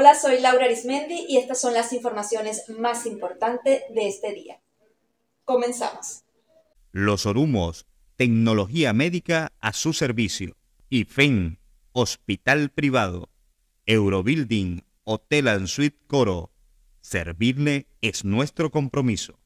Hola, soy Laura Arismendi y estas son las informaciones más importantes de este día. Comenzamos. Los Orumos, tecnología médica a su servicio. IFEN, hospital privado. Eurobuilding, Hotel and Suite Coro. Servirle es nuestro compromiso.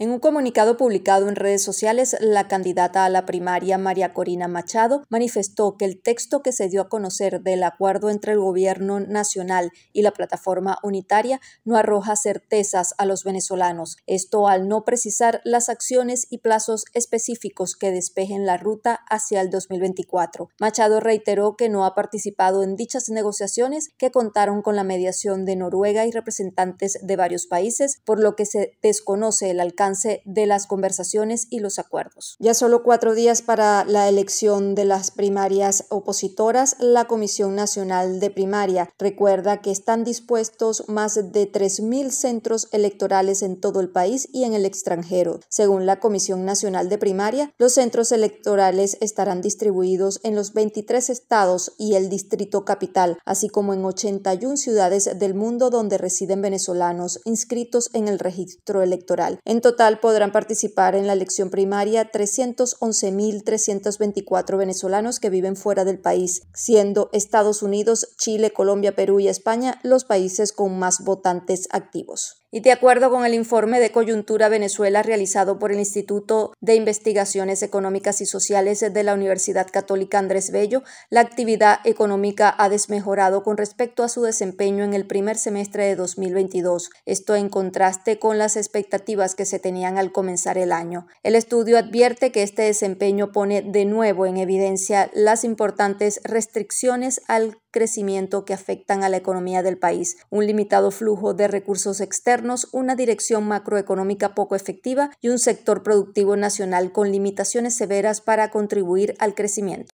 En un comunicado publicado en redes sociales, la candidata a la primaria María Corina Machado manifestó que el texto que se dio a conocer del acuerdo entre el gobierno nacional y la plataforma unitaria no arroja certezas a los venezolanos, esto al no precisar las acciones y plazos específicos que despejen la ruta hacia el 2024. Machado reiteró que no ha participado en dichas negociaciones que contaron con la mediación de Noruega y representantes de varios países, por lo que se desconoce el alcance de las conversaciones y los acuerdos. Ya solo cuatro días para la elección de las primarias opositoras, la Comisión Nacional de Primaria recuerda que están dispuestos más de 3.000 centros electorales en todo el país y en el extranjero. Según la Comisión Nacional de Primaria, los centros electorales estarán distribuidos en los 23 estados y el Distrito Capital, así como en 81 ciudades del mundo donde residen venezolanos inscritos en el registro electoral. En total, podrán participar en la elección primaria 311.324 venezolanos que viven fuera del país, siendo Estados Unidos, Chile, Colombia, Perú y España los países con más votantes activos y de acuerdo con el informe de coyuntura Venezuela realizado por el Instituto de Investigaciones Económicas y Sociales de la Universidad Católica Andrés Bello, la actividad económica ha desmejorado con respecto a su desempeño en el primer semestre de 2022, esto en contraste con las expectativas que se tenían al comenzar el año. El estudio advierte que este desempeño pone de nuevo en evidencia las importantes restricciones al crecimiento que afectan a la economía del país, un limitado flujo de recursos externos, una dirección macroeconómica poco efectiva y un sector productivo nacional con limitaciones severas para contribuir al crecimiento.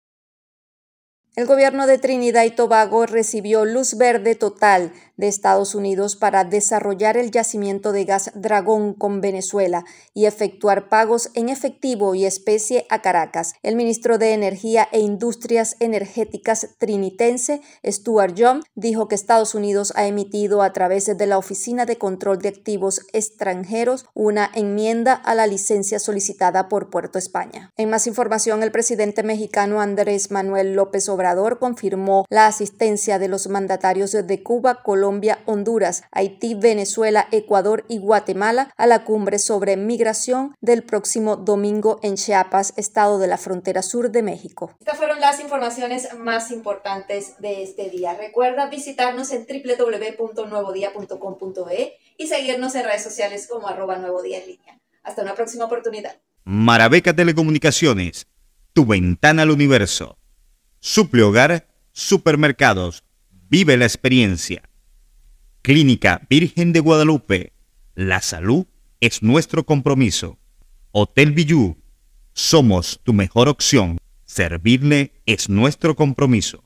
El gobierno de Trinidad y Tobago recibió luz verde total de Estados Unidos para desarrollar el yacimiento de gas dragón con Venezuela y efectuar pagos en efectivo y especie a Caracas. El ministro de Energía e Industrias Energéticas trinitense, Stuart Young, dijo que Estados Unidos ha emitido a través de la Oficina de Control de Activos Extranjeros una enmienda a la licencia solicitada por Puerto España. En más información, el presidente mexicano Andrés Manuel López Obrador confirmó la asistencia de los mandatarios de Cuba, Colombia, Colombia, Honduras, Haití, Venezuela, Ecuador y Guatemala a la cumbre sobre migración del próximo domingo en Chiapas, estado de la frontera sur de México. Estas fueron las informaciones más importantes de este día. Recuerda visitarnos en www.nuevodía.com.e y seguirnos en redes sociales como arroba Nuevo Día en línea. Hasta una próxima oportunidad. Marabeca Telecomunicaciones, tu ventana al universo. Suple Hogar, Supermercados. Vive la experiencia. Clínica Virgen de Guadalupe. La salud es nuestro compromiso. Hotel Villú. Somos tu mejor opción. Servirle es nuestro compromiso.